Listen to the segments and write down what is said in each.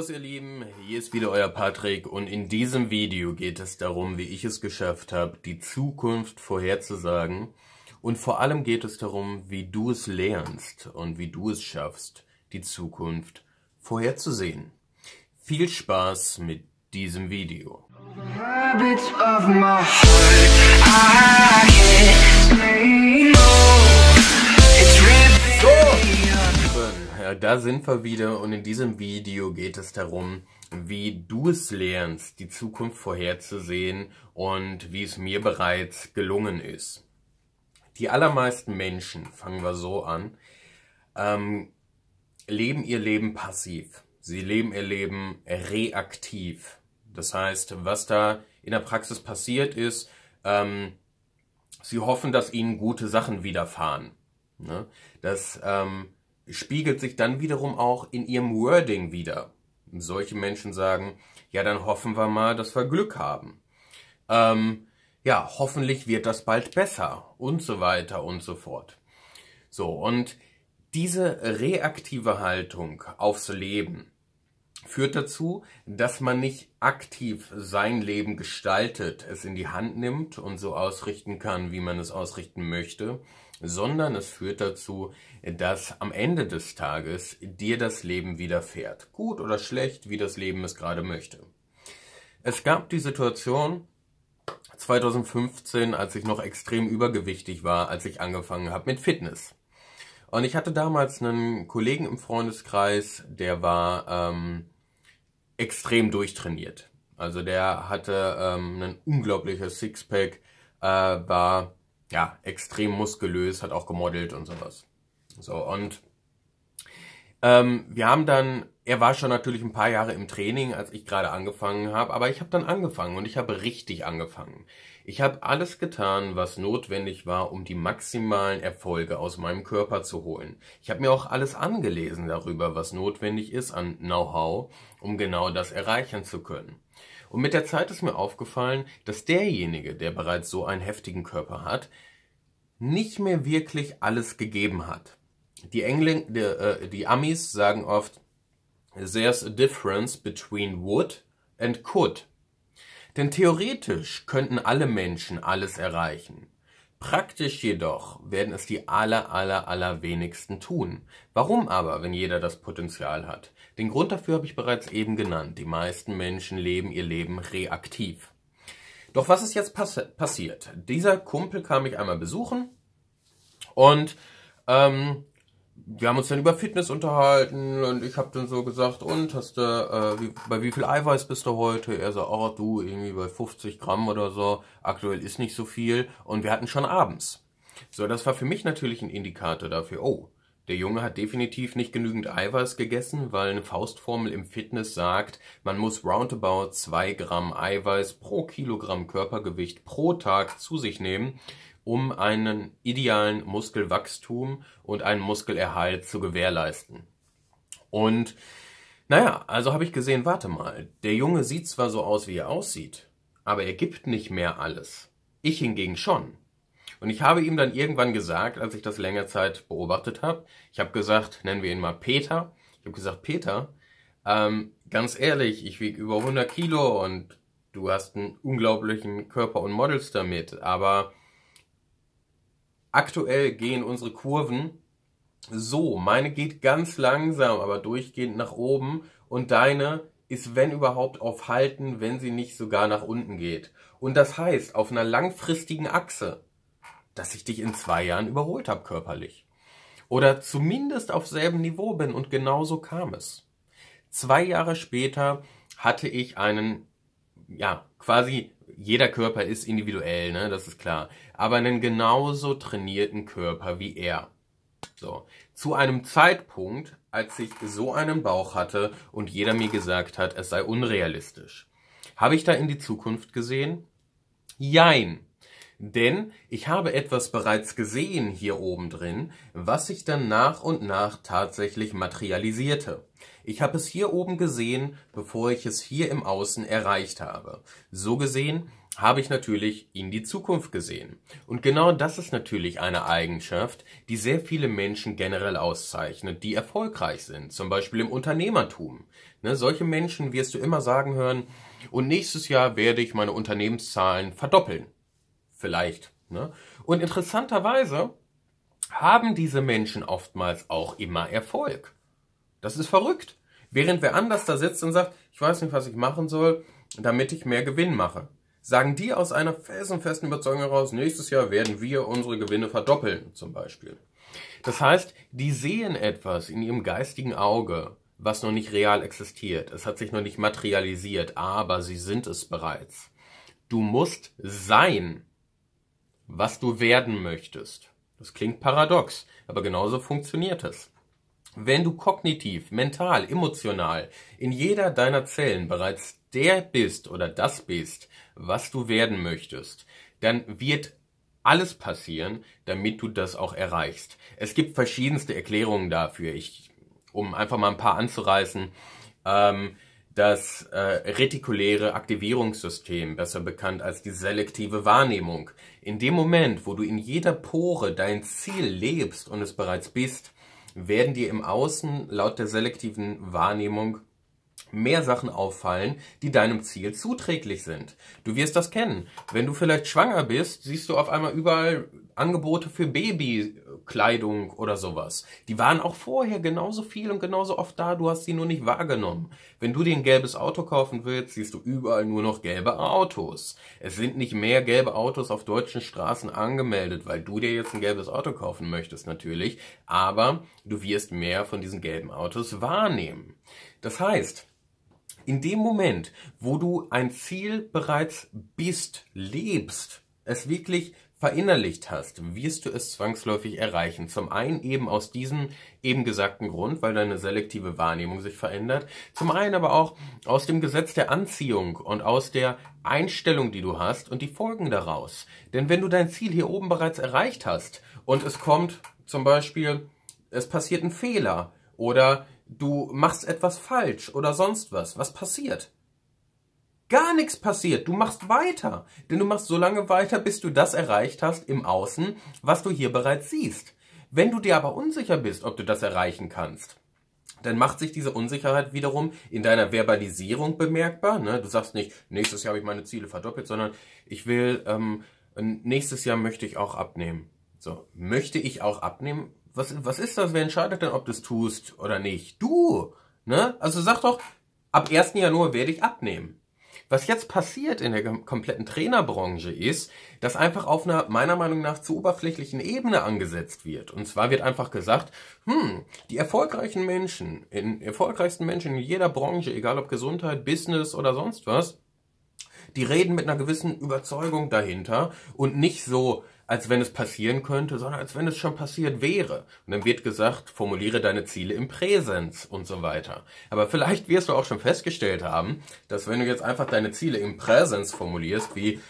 Servus ihr Lieben, hier ist wieder euer Patrick und in diesem Video geht es darum, wie ich es geschafft habe, die Zukunft vorherzusagen und vor allem geht es darum, wie du es lernst und wie du es schaffst, die Zukunft vorherzusehen. Viel Spaß mit diesem Video. da sind wir wieder und in diesem Video geht es darum, wie du es lernst, die Zukunft vorherzusehen und wie es mir bereits gelungen ist. Die allermeisten Menschen, fangen wir so an, ähm, leben ihr Leben passiv. Sie leben ihr Leben reaktiv. Das heißt, was da in der Praxis passiert ist, ähm, sie hoffen, dass ihnen gute Sachen widerfahren. Ne? Das ähm, spiegelt sich dann wiederum auch in ihrem Wording wieder. Solche Menschen sagen, ja, dann hoffen wir mal, dass wir Glück haben. Ähm, ja, hoffentlich wird das bald besser und so weiter und so fort. So, und diese reaktive Haltung aufs Leben, führt dazu, dass man nicht aktiv sein Leben gestaltet, es in die Hand nimmt und so ausrichten kann, wie man es ausrichten möchte, sondern es führt dazu, dass am Ende des Tages dir das Leben widerfährt. Gut oder schlecht, wie das Leben es gerade möchte. Es gab die Situation 2015, als ich noch extrem übergewichtig war, als ich angefangen habe mit Fitness. Und ich hatte damals einen Kollegen im Freundeskreis, der war ähm, extrem durchtrainiert. Also der hatte ähm, ein unglaubliches Sixpack, äh, war ja extrem muskulös, hat auch gemodelt und sowas. So und ähm, wir haben dann er war schon natürlich ein paar Jahre im Training, als ich gerade angefangen habe, aber ich habe dann angefangen und ich habe richtig angefangen. Ich habe alles getan, was notwendig war, um die maximalen Erfolge aus meinem Körper zu holen. Ich habe mir auch alles angelesen darüber, was notwendig ist an Know-how, um genau das erreichen zu können. Und mit der Zeit ist mir aufgefallen, dass derjenige, der bereits so einen heftigen Körper hat, nicht mehr wirklich alles gegeben hat. Die, Engl die, äh, die Amis sagen oft, There's a difference between would and could. Denn theoretisch könnten alle Menschen alles erreichen. Praktisch jedoch werden es die aller aller aller wenigsten tun. Warum aber, wenn jeder das Potenzial hat? Den Grund dafür habe ich bereits eben genannt. Die meisten Menschen leben ihr Leben reaktiv. Doch was ist jetzt pass passiert? Dieser Kumpel kam mich einmal besuchen und ähm, wir haben uns dann über Fitness unterhalten und ich habe dann so gesagt, und hast du, äh, wie, bei wie viel Eiweiß bist du heute? Er so, oh du, irgendwie bei 50 Gramm oder so. Aktuell ist nicht so viel. Und wir hatten schon abends. So, das war für mich natürlich ein Indikator dafür, oh, der Junge hat definitiv nicht genügend Eiweiß gegessen, weil eine Faustformel im Fitness sagt, man muss roundabout zwei Gramm Eiweiß pro Kilogramm Körpergewicht pro Tag zu sich nehmen, um einen idealen Muskelwachstum und einen Muskelerhalt zu gewährleisten. Und naja, also habe ich gesehen, warte mal, der Junge sieht zwar so aus, wie er aussieht, aber er gibt nicht mehr alles. Ich hingegen schon. Und ich habe ihm dann irgendwann gesagt, als ich das länger Zeit beobachtet habe, ich habe gesagt, nennen wir ihn mal Peter, ich habe gesagt, Peter, ähm, ganz ehrlich, ich wiege über 100 Kilo und du hast einen unglaublichen Körper und Models damit, aber Aktuell gehen unsere Kurven so. Meine geht ganz langsam, aber durchgehend nach oben und deine ist, wenn überhaupt, auf Halten, wenn sie nicht sogar nach unten geht. Und das heißt, auf einer langfristigen Achse, dass ich dich in zwei Jahren überholt habe körperlich. Oder zumindest auf selben Niveau bin und genauso kam es. Zwei Jahre später hatte ich einen, ja, quasi jeder Körper ist individuell, ne, das ist klar. Aber einen genauso trainierten Körper wie er. So. Zu einem Zeitpunkt, als ich so einen Bauch hatte und jeder mir gesagt hat, es sei unrealistisch. Habe ich da in die Zukunft gesehen? Jein. Denn ich habe etwas bereits gesehen hier oben drin, was sich dann nach und nach tatsächlich materialisierte. Ich habe es hier oben gesehen, bevor ich es hier im Außen erreicht habe. So gesehen habe ich natürlich in die Zukunft gesehen. Und genau das ist natürlich eine Eigenschaft, die sehr viele Menschen generell auszeichnet, die erfolgreich sind, zum Beispiel im Unternehmertum. Ne, solche Menschen wirst du immer sagen hören, und nächstes Jahr werde ich meine Unternehmenszahlen verdoppeln. Vielleicht. Ne? Und interessanterweise haben diese Menschen oftmals auch immer Erfolg. Das ist verrückt. Während wer anders da sitzt und sagt, ich weiß nicht, was ich machen soll, damit ich mehr Gewinn mache. Sagen die aus einer felsenfesten Überzeugung heraus, nächstes Jahr werden wir unsere Gewinne verdoppeln, zum Beispiel. Das heißt, die sehen etwas in ihrem geistigen Auge, was noch nicht real existiert. Es hat sich noch nicht materialisiert, aber sie sind es bereits. Du musst sein, was du werden möchtest. Das klingt paradox, aber genauso funktioniert es. Wenn du kognitiv, mental, emotional in jeder deiner Zellen bereits der bist oder das bist, was du werden möchtest, dann wird alles passieren, damit du das auch erreichst. Es gibt verschiedenste Erklärungen dafür. Ich, um einfach mal ein paar anzureißen. Ähm, das äh, retikuläre Aktivierungssystem, besser bekannt als die selektive Wahrnehmung. In dem Moment, wo du in jeder Pore dein Ziel lebst und es bereits bist, werden dir im Außen laut der selektiven Wahrnehmung mehr Sachen auffallen, die deinem Ziel zuträglich sind. Du wirst das kennen. Wenn du vielleicht schwanger bist, siehst du auf einmal überall Angebote für Babykleidung oder sowas. Die waren auch vorher genauso viel und genauso oft da, du hast sie nur nicht wahrgenommen. Wenn du dir ein gelbes Auto kaufen willst, siehst du überall nur noch gelbe Autos. Es sind nicht mehr gelbe Autos auf deutschen Straßen angemeldet, weil du dir jetzt ein gelbes Auto kaufen möchtest natürlich, aber du wirst mehr von diesen gelben Autos wahrnehmen. Das heißt, in dem Moment, wo du ein Ziel bereits bist, lebst, es wirklich verinnerlicht hast, wirst du es zwangsläufig erreichen. Zum einen eben aus diesem eben gesagten Grund, weil deine selektive Wahrnehmung sich verändert. Zum einen aber auch aus dem Gesetz der Anziehung und aus der Einstellung, die du hast und die Folgen daraus. Denn wenn du dein Ziel hier oben bereits erreicht hast und es kommt zum Beispiel, es passiert ein Fehler, oder du machst etwas falsch oder sonst was. Was passiert? Gar nichts passiert. Du machst weiter. Denn du machst so lange weiter, bis du das erreicht hast im Außen, was du hier bereits siehst. Wenn du dir aber unsicher bist, ob du das erreichen kannst, dann macht sich diese Unsicherheit wiederum in deiner Verbalisierung bemerkbar. Ne? Du sagst nicht, nächstes Jahr habe ich meine Ziele verdoppelt, sondern ich will, ähm, nächstes Jahr möchte ich auch abnehmen. So, möchte ich auch abnehmen? was, was ist das? Wer entscheidet denn, ob du es tust oder nicht? Du! Ne? Also sag doch, ab 1. Januar werde ich abnehmen. Was jetzt passiert in der kompletten Trainerbranche ist, dass einfach auf einer meiner Meinung nach zu oberflächlichen Ebene angesetzt wird. Und zwar wird einfach gesagt, hm, die erfolgreichen Menschen, in, erfolgreichsten Menschen in jeder Branche, egal ob Gesundheit, Business oder sonst was, die reden mit einer gewissen Überzeugung dahinter und nicht so, als wenn es passieren könnte, sondern als wenn es schon passiert wäre. Und dann wird gesagt, formuliere deine Ziele im Präsens und so weiter. Aber vielleicht wirst du auch schon festgestellt haben, dass wenn du jetzt einfach deine Ziele im Präsens formulierst, wie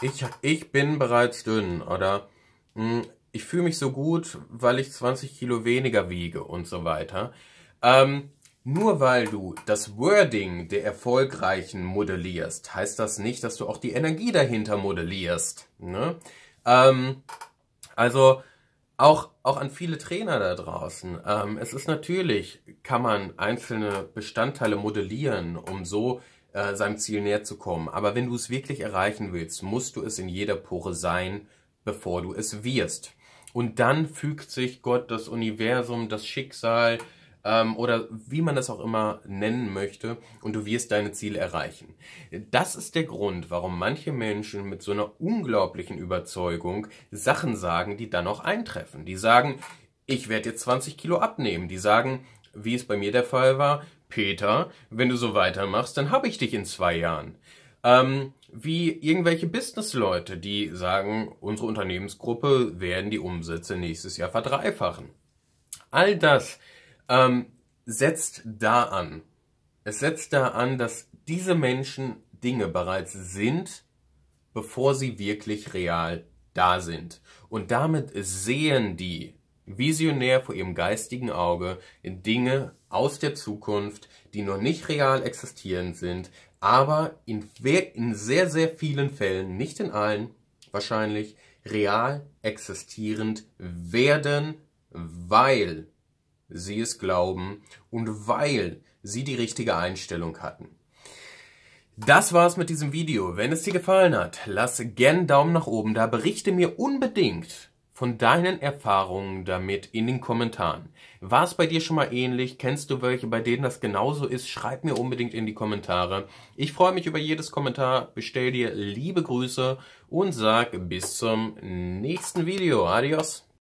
ich, ich bin bereits dünn oder mh, hm, ich fühle mich so gut, weil ich 20 Kilo weniger wiege und so weiter. Ähm, nur weil du das Wording der Erfolgreichen modellierst, heißt das nicht, dass du auch die Energie dahinter modellierst. Ne? Ähm, also auch, auch an viele Trainer da draußen. Ähm, es ist natürlich, kann man einzelne Bestandteile modellieren, um so äh, seinem Ziel näher zu kommen. Aber wenn du es wirklich erreichen willst, musst du es in jeder Pore sein, bevor du es wirst. Und dann fügt sich Gott, das Universum, das Schicksal, ähm, oder wie man das auch immer nennen möchte und du wirst deine Ziele erreichen. Das ist der Grund, warum manche Menschen mit so einer unglaublichen Überzeugung Sachen sagen, die dann auch eintreffen. Die sagen, ich werde jetzt 20 Kilo abnehmen. Die sagen, wie es bei mir der Fall war, Peter, wenn du so weitermachst, dann habe ich dich in zwei Jahren. Ähm, wie irgendwelche Businessleute, die sagen, unsere Unternehmensgruppe werden die Umsätze nächstes Jahr verdreifachen. All das ähm, setzt da an. Es setzt da an, dass diese Menschen Dinge bereits sind, bevor sie wirklich real da sind. Und damit sehen die visionär vor ihrem geistigen Auge Dinge aus der Zukunft, die noch nicht real existierend sind, aber in, in sehr, sehr vielen Fällen, nicht in allen wahrscheinlich, real existierend werden, weil sie es glauben und weil sie die richtige Einstellung hatten. Das war's mit diesem Video. Wenn es dir gefallen hat, lass gern einen Daumen nach oben da, berichte mir unbedingt von deinen Erfahrungen damit in den Kommentaren. War es bei dir schon mal ähnlich? Kennst du welche, bei denen das genauso ist? Schreib mir unbedingt in die Kommentare. Ich freue mich über jedes Kommentar, bestell dir liebe Grüße und sag bis zum nächsten Video. Adios!